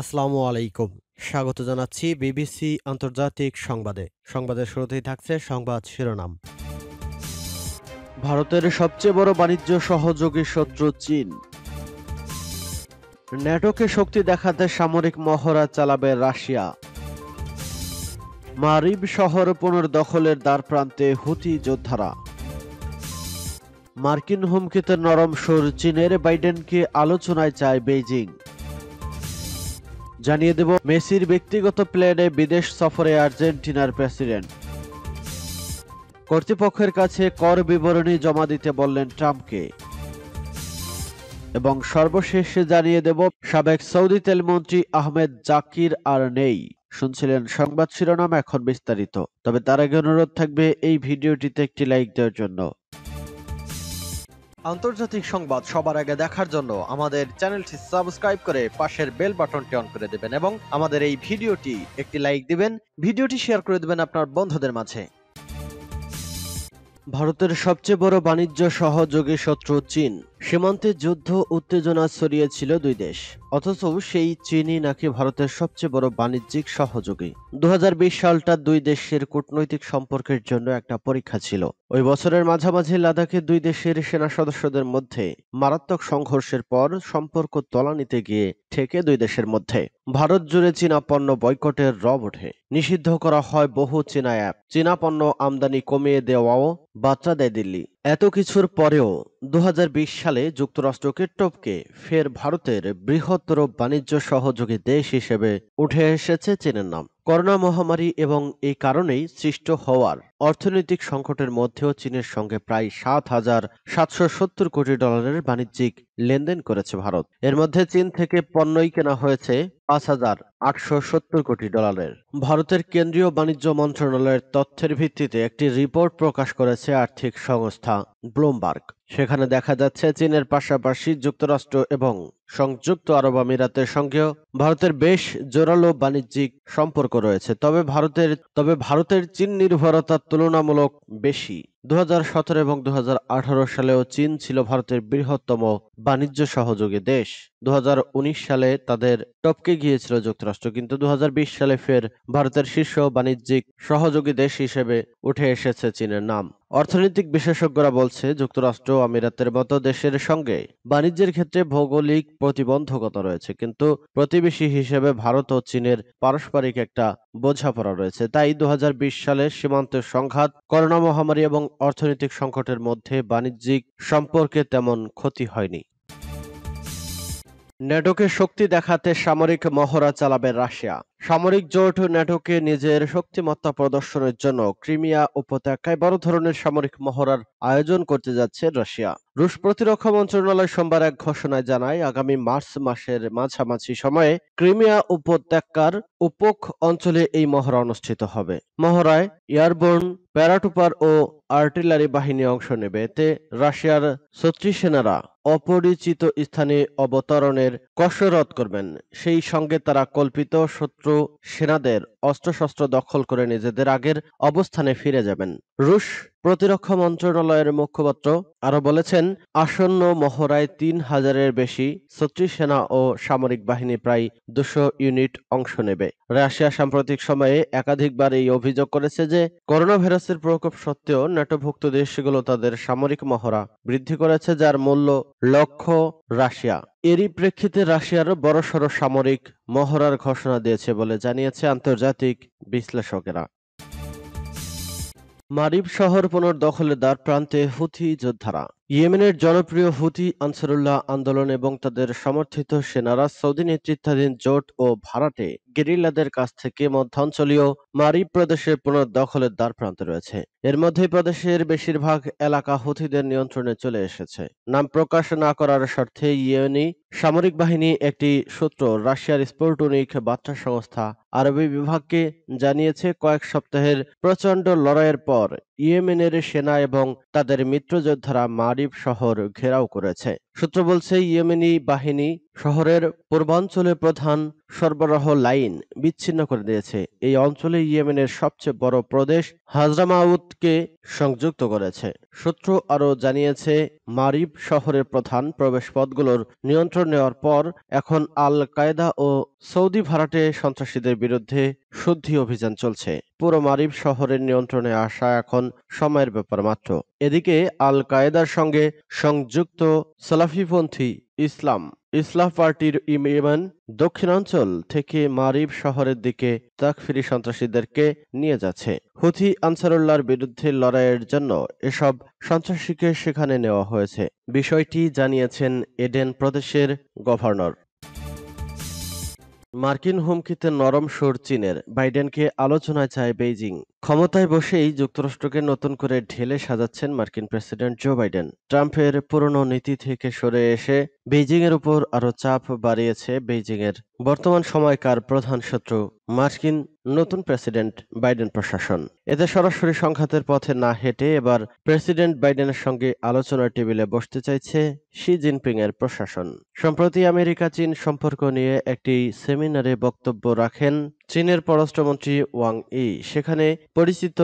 আসসালামু আলাইকুম স্বাগত জানাচ্ছি বিবিসি আন্তর্জাতিক সংবাদে সংবাদের শুরুতেই থাকছে সংবাদ শিরোনাম ভারতের সবচেয়ে বড় বাণিজ্য সহযোগী শত্রু চীন ন্যাটোকে শক্তি দেখাতে সামরিক মহড়া চালাবে রাশিয়া মারিব শহর পুনর্দখলের দ্বার প্রান্তে হুতি যোদ্ধারা মার্কিন হুমকিতে নরম সুর চীনের বাইডেনকে আলোচনায় চায় বেইজিং জানিয়ে দেব মেসির ব্যক্তিগত প্লেনে বিদেশ সফরে আর্জেন্টিনার প্রেসিডেন্ট কর্তৃপক্ষের কাছে কর বিবরণী জমা দিতে বললেন ট্রাম্পকে এবং সর্বশেষে জানিয়ে দেব সাবেক সৌদি তেলমন্ত্রী আহমেদ জাকির আর নেই শুনছিলেন সংবাদ শিরোনাম এখন বিস্তারিত তবে তার আগে অনুরোধ থাকবে এই ভিডিওটিতে একটি লাইক দেওয়ার জন্য আন্তর্জাতিক সংবাদ সবার আগে দেখার জন্য আমাদের চ্যানেলটি সাবস্ক্রাইব করে পাশের বেল বাটনটি অন করে দেবেন এবং আমাদের এই ভিডিওটি একটি লাইক দিবেন ভিডিওটি শেয়ার করে দেবেন আপনার বন্ধুদের মাঝে ভারতের সবচেয়ে বড় বাণিজ্য সহযোগী শত্রু চীন সীমান্তে যুদ্ধ উত্তেজনা ছড়িয়েছিল দুই দেশ অথচ সেই চীনই নাকি ভারতের সবচেয়ে বড় বাণিজ্যিক সহযোগী দু সালটা দুই দেশের কূটনৈতিক সম্পর্কের জন্য একটা পরীক্ষা ছিল ওই বছরের মাঝামাঝি লাদাখে দুই দেশের সেনা সদস্যদের মধ্যে মারাত্মক সংঘর্ষের পর সম্পর্ক তলা নিতে গিয়ে ঠেকে দুই দেশের মধ্যে ভারত জুড়ে চীনা পণ্য বয়কটের রব ওঠে নিষিদ্ধ করা হয় বহু চীনা অ্যাপ চীনা পণ্য আমদানি কমিয়ে দেওয়াও বার্তা দেয় দিল্লি এত কিছুর পরেও দু সালে যুক্তরাষ্ট্রকে টপকে ফের ভারতের বৃহত্তর বাণিজ্য সহযোগী দেশ হিসেবে উঠে এসেছে চীনের নাম করোনা মহামারী এবং এই কারণেই সৃষ্ট হওয়ার অর্থনৈতিক সংকটের মধ্যেও চীনের সঙ্গে প্রায় সাত হাজার সাতশো সত্তর কোটি ডলারের বাণিজ্যিক লেনদেন করেছে ভারত এর মধ্যে চীন থেকে পণ্যই কেনা হয়েছে পাঁচ হাজার আটশো সত্তর কোটি ডলারের ভারতের কেন্দ্রীয় বাণিজ্য মন্ত্রণালয়ের তথ্যের ভিত্তিতে একটি রিপোর্ট প্রকাশ করেছে আর্থিক সংস্থা ব্লুমবার্গ সেখানে দেখা যাচ্ছে চীনের পাশাপাশি যুক্তরাষ্ট্র এবং সংযুক্ত আরব আমিরাতের সঙ্গেও ভারতের বেশ জোরালো বাণিজ্যিক সম্পর্ক রয়েছে তবে ভারতের তবে ভারতের চীন নির্ভরতা তুলনামূলক বেশি দু এবং দু সালেও চীন ছিল ভারতের বৃহত্তম বাণিজ্য সহযোগী দেশ দু সালে তাদের টপকে গিয়েছিল যুক্তরাষ্ট্র কিন্তু দু সালে ফের ভারতের শীর্ষ বাণিজ্যিক সহযোগী দেশ হিসেবে উঠে এসেছে চীনের নাম অর্থনৈতিক বিশেষজ্ঞরা বলছে যুক্তরাষ্ট্র আমিরাতের মতো দেশের সঙ্গে বাণিজ্যের ক্ষেত্রে ভৌগোলিক প্রতিবন্ধকতা রয়েছে কিন্তু প্রতিবেশী হিসেবে ভারত ও চীনের পারস্পরিক একটা বোঝাপড়া রয়েছে তাই দু সালে সীমান্ত সংঘাত করোনা মহামারী এবং অর্থনৈতিক সংকটের মধ্যে বাণিজ্যিক সম্পর্কে তেমন ক্ষতি হয়নি নেটোকে শক্তি দেখাতে সামরিক মহড়া চালাবে রাশিয়া সামরিক জোট ন্যাটোকে নিজের শক্তিমত্তা প্রদর্শনের জন্য ক্রিমিয়া উপত্যকায় বড় ধরনের সামরিক মহড়ার আয়োজন করতে যাচ্ছে রাশিয়া রুশ প্রতিরক্ষা মন্ত্রণালয় সোমবার এক ঘোষণায় জানায় আগামী মার্চ মাসের মাঝামাঝি সময়ে ক্রিমিয়া উপত্যকার উপক অঞ্চলে এই মহড়া অনুষ্ঠিত হবে মহড়ায় এয়ারবোর্ন প্যারাটুপার ও আর্টিলারি বাহিনী অংশ নেবে এতে রাশিয়ার ছত্রিশ সেনারা অপরিচিত স্থানে অবতরণের কসরত করবেন সেই সঙ্গে তারা কল্পিত শত্রু শত্রু সেনাদের অস্ত্রশস্ত্র দখল করে নিজেদের আগের অবস্থানে ফিরে যাবেন রুশ প্রতিরক্ষা মন্ত্রণালয়ের মুখপাত্র আরও বলেছেন আসন্ন মহড়ায় তিন হাজারের বেশি ছত্রিশ সেনা ও সামরিক বাহিনী প্রায় দুশো ইউনিট অংশ নেবে রাশিয়া সাম্প্রতিক সময়ে একাধিকবার এই অভিযোগ করেছে যে করোনা ভাইরাসের প্রকোপ সত্ত্বেও নেটোভুক্ত দেশগুলো তাদের সামরিক মহড়া বৃদ্ধি করেছে যার মূল্য লক্ষ্য রাশিয়া এরই প্রেক্ষিতে বড় বড়সড় সামরিক মহড়ার ঘোষণা দিয়েছে বলে জানিয়েছে আন্তর্জাতিক বিশ্লেষকেরা মারিব শহর পুনর্দখলে দ্বার প্রান্তে হুথি যোদ্ধারা ইয়েমেনের জনপ্রিয় হুতি আনসারুল্লাহ আন্দোলন এবং তাদের সমর্থিত সেনারা সৌদি নেতৃত্বাধীন জোট ও ভাড়াটে গেরিল্লাদের কাছ থেকে মধ্যাঞ্চলীয় মারি প্রদেশের পুনর্দখলের দ্বার দ্বারপ্রান্তে রয়েছে এর মধ্যে প্রদেশের বেশিরভাগ এলাকা হুথিদের নিয়ন্ত্রণে চলে এসেছে নাম প্রকাশ না করার স্বার্থে ইয়েমেনি সামরিক বাহিনী একটি সূত্র রাশিয়ার স্পোর্টনিক বার্তা সংস্থা আরবি বিভাগকে জানিয়েছে কয়েক সপ্তাহের প্রচণ্ড লড়াইয়ের পর ইয়েমেনের সেনা এবং তাদের মিত্রযোদ্ধারা মারি শহর ঘেরাও করেছে সূত্র বলছে ইয়েমেনি বাহিনী শহরের পূর্বাঞ্চলের প্রধান সরবরাহ লাইন বিচ্ছিন্ন করে দিয়েছে এই অঞ্চলে ইয়েমেনের সবচেয়ে বড় প্রদেশ হাজরামাউদকে সংযুক্ত করেছে সূত্র আরও জানিয়েছে মারিব শহরের প্রধান প্রবেশপথগুলোর নিয়ন্ত্রণ নেওয়ার পর এখন আল কায়দা ও সৌদি ভাড়াটে সন্ত্রাসীদের বিরুদ্ধে শুদ্ধি অভিযান চলছে পুরো মারিব শহরের নিয়ন্ত্রণে আসা এখন সময়ের ব্যাপার মাত্র এদিকে আল কায়দার সঙ্গে সংযুক্ত সালা সালাফিপন্থী ইসলাম ইসলাফ পার্টির ইমান দক্ষিণাঞ্চল থেকে মারিব শহরের দিকে তাকফিরি সন্ত্রাসীদেরকে নিয়ে যাচ্ছে হুথি আনসারুল্লাহর বিরুদ্ধে লড়াইয়ের জন্য এসব সন্ত্রাসীকে সেখানে নেওয়া হয়েছে বিষয়টি জানিয়েছেন এডেন প্রদেশের গভর্নর মার্কিন হুমকিতে নরম সুর চীনের বাইডেনকে আলোচনায় চায় বেইজিং ক্ষমতায় বসেই যুক্তরাষ্ট্রকে নতুন করে ঢেলে সাজাচ্ছেন মার্কিন প্রেসিডেন্ট জো বাইডেন ট্রাম্পের পুরনো নীতি থেকে সরে এসে বেইজিংয়ের উপর আরও চাপ বাড়িয়েছে বেইজিংয়ের বর্তমান সময়কার প্রধান শত্রু মার্কিন নতুন প্রেসিডেন্ট বাইডেন প্রশাসন এতে সরাসরি সংঘাতের পথে না হেঁটে এবার প্রেসিডেন্ট বাইডেনের সঙ্গে আলোচনার টেবিলে বসতে চাইছে শি জিনপিং এর প্রশাসন সম্প্রতি আমেরিকা চীন সম্পর্ক নিয়ে একটি সেমিনারে বক্তব্য রাখেন চীনের পররাষ্ট্রমন্ত্রী ওয়াং ই সেখানে পরিচিত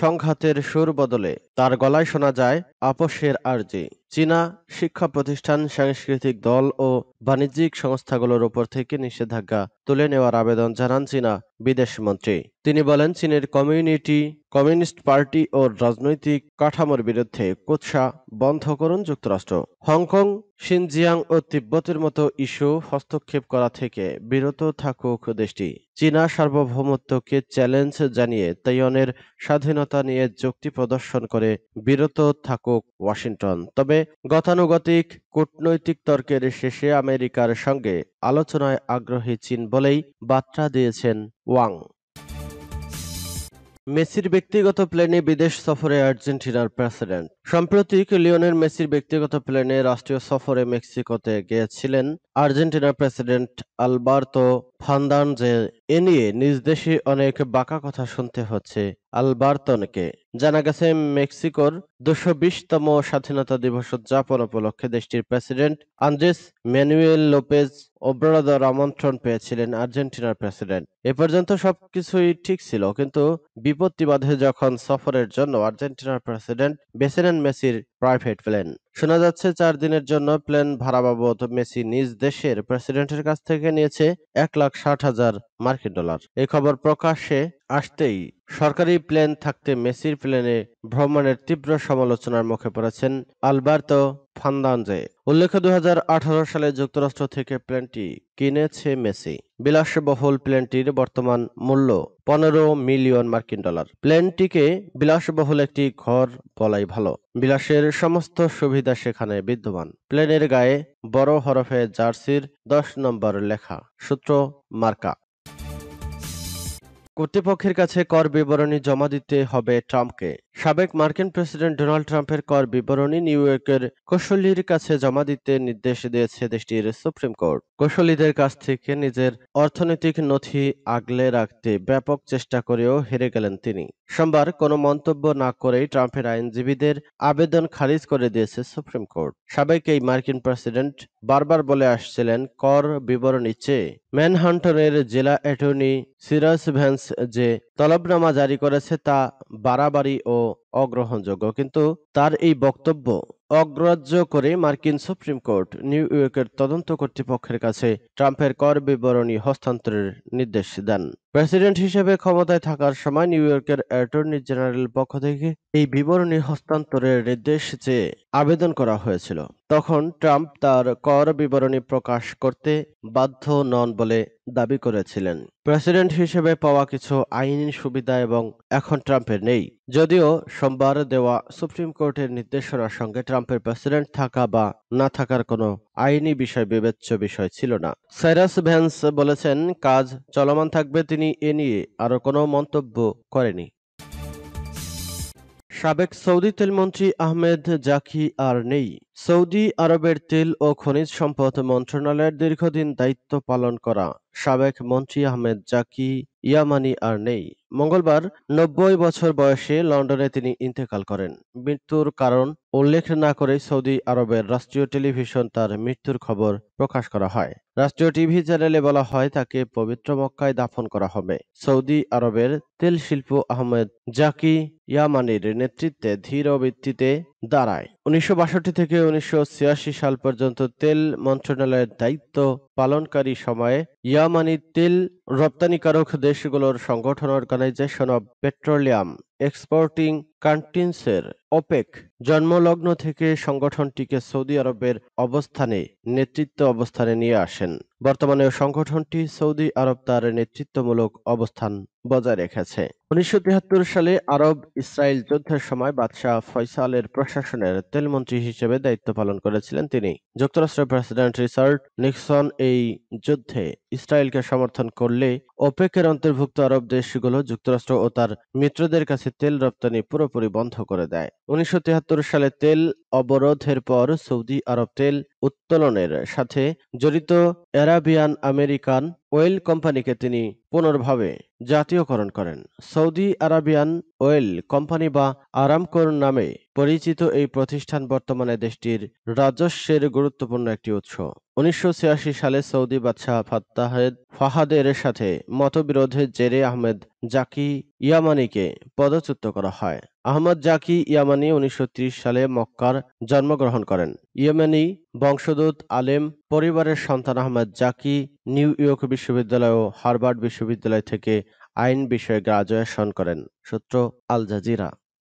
সংঘাতের সুর বদলে তার গলায় শোনা যায় আপোষের আর্জি চীনা শিক্ষা প্রতিষ্ঠান সাংস্কৃতিক দল ও বাণিজ্যিক সংস্থাগুলোর ওপর থেকে নিষেধাজ্ঞা তুলে নেওয়ার আবেদন জানান চীনা বিদেশমন্ত্রী তিনি বলেন চীনের কমিউনিটি কমিউনিস্ট পার্টি ও রাজনৈতিক কাঠামোর বিরুদ্ধে কুৎসা বন্ধ করুন যুক্তরাষ্ট্র হংকং সিনজিয়াং ও তিব্বতের মতো ইস্যু হস্তক্ষেপ করা থেকে বিরত থাকুক দেশটি চীনা সার্বভৌমত্বকে চ্যালেঞ্জ জানিয়ে তাইওয়ানের স্বাধীনতা নিয়ে যুক্তি প্রদর্শন করে বিরত থাকুক ওয়াশিংটন তবে গতানুগতিক কূটনৈতিক তর্কের শেষে আমেরিকার সঙ্গে আলোচনায় আগ্রহী চীন বলেই বার্তা দিয়েছেন ওয়াং মেসির ব্যক্তিগত প্লেনে বিদেশ সফরে আর্জেন্টিনার প্রেসিডেন্ট সাম্প্রতিক লিওনের মেসির ব্যক্তিগত প্লেনে রাষ্ট্রীয় সফরে মেক্সিকোতে গিয়েছিলেন আর্জেন্টিনার প্রেসিডেন্ট আলবার্তো ফান্দানজে এ নিয়ে নিজ দেশে অনেক বাঁকা কথা শুনতে হচ্ছে আলবার্তনকে জানা গেছে মেক্সিকোর দুশো বিশতম স্বাধীনতা দিবস উদযাপন উপলক্ষে দেশটির president Andres Manuel Lopez Obrador আমন্ত্রণ পেয়েছিলেন আর্জেন্টিনার প্রেসিডেন্ট এ পর্যন্ত সবকিছুই ঠিক ছিল কিন্তু বিপত্তি বাধে যখন সফরের জন্য আর্জেন্টিনার প্রেসিডেন্ট বেছে নেন মেসির প্রাইভেট প্লেন শোনা যাচ্ছে চার দিনের জন্য প্লেন ভাড়া বাবদ মেসি নিজ দেশের প্রেসিডেন্টের কাছ থেকে নিয়েছে এক লাখ ষাট হাজার মার্কিন ডলার এই খবর প্রকাশ্যে আসতেই সরকারি প্লেন থাকতে মেসির প্লেনে ভ্রমণের তীব্র সমালোচনার মুখে পড়েছেন আলবার্তো ফান্দানজে উল্লেখ্য দু সালে যুক্তরাষ্ট্র থেকে প্লেনটি কিনেছে মেসি বিলাসবহুল প্লেনটির বর্তমান মূল্য পনেরো মিলিয়ন মার্কিন ডলার প্লেনটিকে বিলাসবহুল একটি ঘর বলাই ভালো বিলাসের সমস্ত সুবিধা সেখানে বিদ্যমান প্লেনের গায়ে বড় হরফে জার্সির দশ নম্বর লেখা সূত্র মার্কা কর্তৃপক্ষের কাছে কর বিবরণী জমা দিতে হবে ট্রাম্পকে। সাবেক মার্কিন প্রেসিডেন্ট ডোনাল্ড ট্রাম্পের কর বিবরণী নিউ ইয়র্কের কৌশলীর কাছে জমা দিতে নির্দেশ দিয়েছে দেশটির সুপ্রিম কোর্ট কৌশলীদের কাছ থেকে নিজের অর্থনৈতিক নথি আগলে রাখতে ব্যাপক চেষ্টা করেও হেরে গেলেন তিনি সোমবার কোনো মন্তব্য না করেই ট্রাম্পের আইনজীবীদের আবেদন খারিজ করে দিয়েছে সুপ্রিম কোর্ট সাবেক এই মার্কিন প্রেসিডেন্ট বারবার বলে আসছিলেন কর বিবরণী চেয়ে ম্যানহান্টনের জেলা অ্যাটর্নি সিরাস ভ্যান্স যে তলবনামা জারি করেছে তা বাড়াবাড়ি ও অগ্রহণযোগ্য কিন্তু তার এই বক্তব্য অগ্রাহ্য করে মার্কিন সুপ্রিম কোর্ট নিউ ইয়র্কের তদন্ত কর্তৃপক্ষের কাছে ট্রাম্পের কর বিবরণী হস্তান্তরের নির্দেশ দেন প্রেসিডেন্ট হিসেবে ক্ষমতায় থাকার সময় নিউ ইয়র্কের অ্যাটর্নি জেনারেল পক্ষ থেকে এই বিবরণী হস্তান্তরের নির্দেশ চেয়ে আবেদন করা হয়েছিল তখন ট্রাম্প তার কর বিবরণী প্রকাশ করতে বাধ্য নন বলে দাবি করেছিলেন প্রেসিডেন্ট হিসেবে পাওয়া কিছু আইনি সুবিধা এবং এখন ট্রাম্পের নেই যদিও সোমবার দেওয়া সুপ্রিম কোর্টের নির্দেশনার সঙ্গে ট্রাম্পের প্রেসিডেন্ট থাকা বা না থাকার কোনো আইনি বিষয় বিবেচ্য বিষয় ছিল না সাইরাস ভ্যান্স বলেছেন কাজ চলমান থাকবে তিনি এ নিয়ে আরও কোনো মন্তব্য করেনি সাবেক সৌদি তেলমন্ত্রী আহমেদ জাকি আর নেই সৌদি আরবের তেল ও খনিজ সম্পদ মন্ত্রণালয়ের দীর্ঘদিন দায়িত্ব পালন করা সাবেক মন্ত্রী আহমেদ জাকি ইয়ামানি আর নেই মঙ্গলবার নব্বই বছর বয়সে লন্ডনে তিনি ইন্তেকাল করেন মৃত্যুর কারণ উল্লেখ না করে সৌদি আরবের রাষ্ট্রীয় টেলিভিশন তার মৃত্যুর খবর প্রকাশ করা হয় রাষ্ট্রীয় টিভি চ্যানেলে বলা হয় তাকে পবিত্র মক্কায় দাফন করা হবে সৌদি আরবের তেল শিল্প আহমেদ জাকি ইয়ামানির নেতৃত্বে ধীর ভিত্তিতে দাঁড়ায় উনিশশো থেকে উনিশশো সাল পর্যন্ত তেল মন্ত্রণালয়ের দায়িত্ব পালনকারী সময়ে ইয়ামানি তেল রপ্তানিকারক দেশগুলোর সংগঠন অর্গানাইজেশন অব পেট্রোলিয়াম এক্সপোর্টিং কান্টিনসের ওপেক জন্মলগ্ন থেকে সংগঠনটিকে সৌদি আরবের অবস্থানে নেতৃত্ব অবস্থানে নিয়ে আসেন বর্তমানে সংগঠনটি সৌদি আরব তার নেতৃত্বমূলক অবস্থান বজায় রেখেছে উনিশশো সালে আরব ইসরায়েল যুদ্ধের সময় বাদশাহ ফয়সালের প্রশাসনের তেলমন্ত্রী হিসেবে দায়িত্ব পালন করেছিলেন তিনি যুক্তরাষ্ট্রের প্রেসিডেন্ট রিচার্ড নিক্সন এই যুদ্ধে ইসরায়েলকে সমর্থন করলে ওপেকের অন্তর্ভুক্ত আরব দেশগুলো যুক্তরাষ্ট্র ও তার মিত্রদের কাছে তেল রপ্তানি পুরো পুরোপুরি বন্ধ করে দেয় উনিশশো সালে তেল অবরোধের পর সৌদি আরব তেল উত্তোলনের সাথে জড়িত অ্যারাবিয়ান আমেরিকান ওয়েল কোম্পানিকে তিনি পুনর্ভাবে জাতীয়করণ করেন সৌদি আরাবিয়ান ওয়েল কোম্পানি বা আরামকোর নামে পরিচিত এই প্রতিষ্ঠান বর্তমানে দেশটির রাজস্বের গুরুত্বপূর্ণ একটি উৎস উনিশশো সালে সৌদি বাদশাহ ফাত্তাহেদ ফাহাদের সাথে মতবিরোধের জেরে আহমেদ জাকি ইয়ামানিকে পদচ্যুত করা হয় আহমদ জাকি ইয়ামানি উনিশশো সালে মক্কার জন্মগ্রহণ করেন ইয়েমেনি বংশদূত আলেম পরিবারের সন্তান আহমেদ জাকি নিউ ইয়র্ক বিশ্ববিদ্যালয় ও হার্ভার্ড বিশ্ববিদ্যালয় থেকে আইন বিষয়ে গ্রাজুয়েশন করেন সূত্র আল জাজিরা